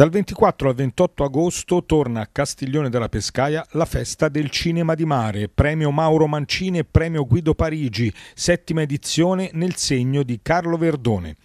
Dal 24 al 28 agosto torna a Castiglione della Pescaia la festa del cinema di mare, premio Mauro Mancini e premio Guido Parigi, settima edizione nel segno di Carlo Verdone.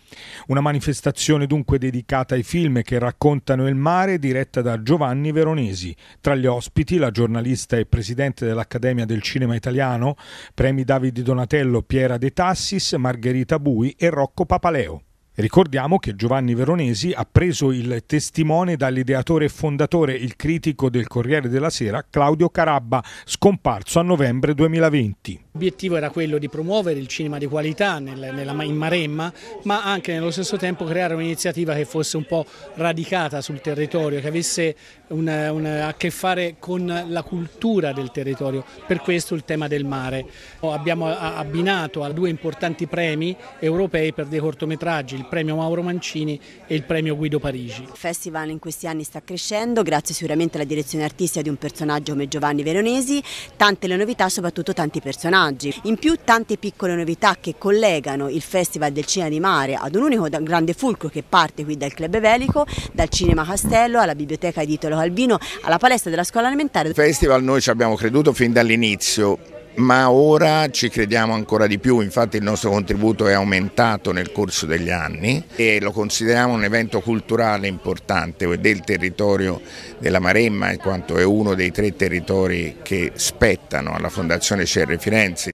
Una manifestazione dunque dedicata ai film che raccontano il mare diretta da Giovanni Veronesi. Tra gli ospiti la giornalista e presidente dell'Accademia del Cinema Italiano, premi Davide Donatello, Piera De Tassis, Margherita Bui e Rocco Papaleo. Ricordiamo che Giovanni Veronesi ha preso il testimone dall'ideatore e fondatore, il critico del Corriere della Sera, Claudio Carabba, scomparso a novembre 2020. L'obiettivo era quello di promuovere il cinema di qualità in Maremma, ma anche nello stesso tempo creare un'iniziativa che fosse un po' radicata sul territorio, che avesse un, un, a che fare con la cultura del territorio. Per questo il tema del mare. Abbiamo abbinato a due importanti premi europei per dei cortometraggi, il il premio Mauro Mancini e il premio Guido Parigi. Il festival in questi anni sta crescendo grazie sicuramente alla direzione artistica di un personaggio come Giovanni Veronesi, tante le novità, soprattutto tanti personaggi. In più tante piccole novità che collegano il Festival del Cinema di Mare ad un unico grande fulcro che parte qui dal Club Velico, dal Cinema Castello alla Biblioteca di Italo Calvino, alla palestra della scuola elementare. Il festival noi ci abbiamo creduto fin dall'inizio ma ora ci crediamo ancora di più, infatti il nostro contributo è aumentato nel corso degli anni e lo consideriamo un evento culturale importante del territorio della Maremma, in quanto è uno dei tre territori che spettano alla Fondazione Cerre Firenze.